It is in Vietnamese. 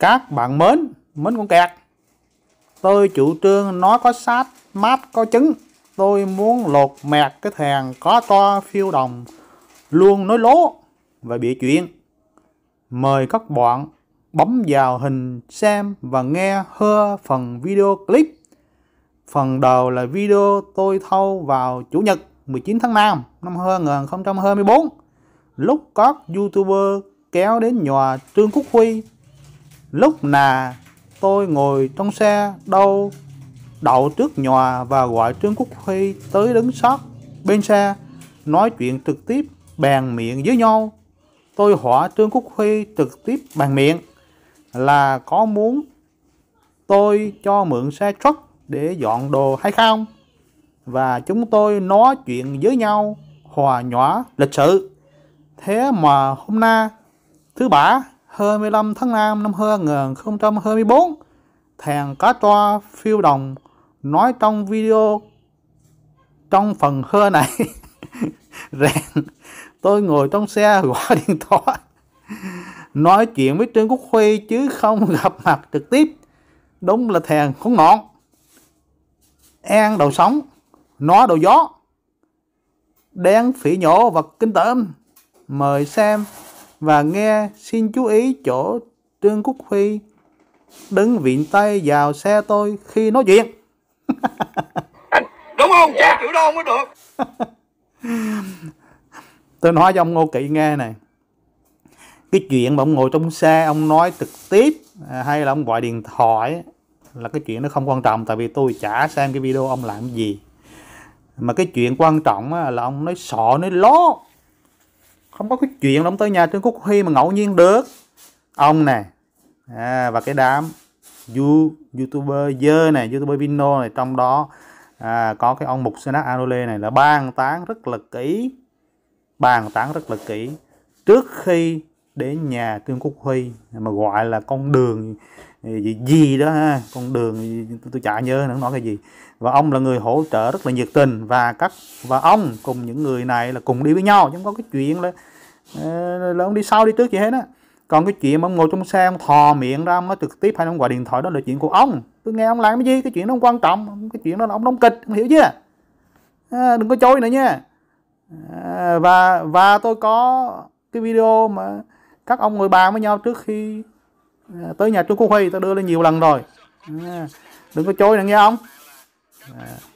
các bạn mến mến con kẹt tôi chủ trương nó có sát mát có trứng tôi muốn lột mẹt cái thèn có to phiêu đồng luôn nói lố và bịa chuyện mời các bạn bấm vào hình xem và nghe hơ phần video clip phần đầu là video tôi thâu vào chủ nhật 19 tháng 5 năm 2024 lúc có youtuber kéo đến nhà Trương Quốc Huy Lúc nà tôi ngồi trong xe đâu đậu trước nhà và gọi Trương Quốc Huy tới đứng sát bên xe nói chuyện trực tiếp bàn miệng với nhau. Tôi hỏi Trương Quốc Huy trực tiếp bàn miệng là có muốn tôi cho mượn xe truck để dọn đồ hay không? Và chúng tôi nói chuyện với nhau hòa nhỏ lịch sự. Thế mà hôm nay thứ bảy 25 tháng 5 năm 2024, thèn cá toa phiêu đồng nói trong video trong phần hơ này rèn tôi ngồi trong xe gọi điện thoại nói chuyện với Trương Quốc Huy chứ không gặp mặt trực tiếp đúng là thèn khốn ngọn an đầu sóng nó đầu gió đen phỉ nhổ vật kinh tởm mời xem và nghe xin chú ý chỗ Trương Quốc Huy đứng viện tay vào xe tôi khi nói chuyện. Đúng không? Cha kiểu đó không có được. tôi nói cho ông Ngô Kỵ nghe này. Cái chuyện mà ông ngồi trong xe, ông nói trực tiếp à, hay là ông gọi điện thoại là cái chuyện nó không quan trọng tại vì tôi chả xem cái video ông làm cái gì mà cái chuyện quan trọng là ông nói sọ nói lố không có cái chuyện đóng tới nhà Trương Quốc Huy mà ngẫu nhiên được ông này à, và cái đám you, youtuber dơ này youtuber Vino này trong đó à, có cái ông mục Senat Anole này là bàn tán rất là kỹ bàn tán rất là kỹ trước khi đến nhà Trương Quốc Huy mà gọi là con đường ờ, gì, gì đó ha con đường tôi, tôi chả nhớ nó nói cái gì và ông là người hỗ trợ rất là nhiệt tình và các và ông cùng những người này là cùng đi với nhau chứ không có cái chuyện là ờ, là ông đi sau đi trước gì hết á còn cái chuyện mà ông ngồi trong xe ông thò miệng ra ông nói trực tiếp hay ông gọi điện thoại đó là chuyện của ông tôi nghe ông làm cái gì cái chuyện đó không quan trọng cái chuyện đó là ông đóng kịch ông hiểu chưa à, đừng có chối nữa nha à, và và tôi có cái video mà các ông ngồi bàn với nhau trước khi à, tới nhà Trương Quốc Huy ta đưa lên nhiều lần rồi à, đừng có chối nữa nghe ông à.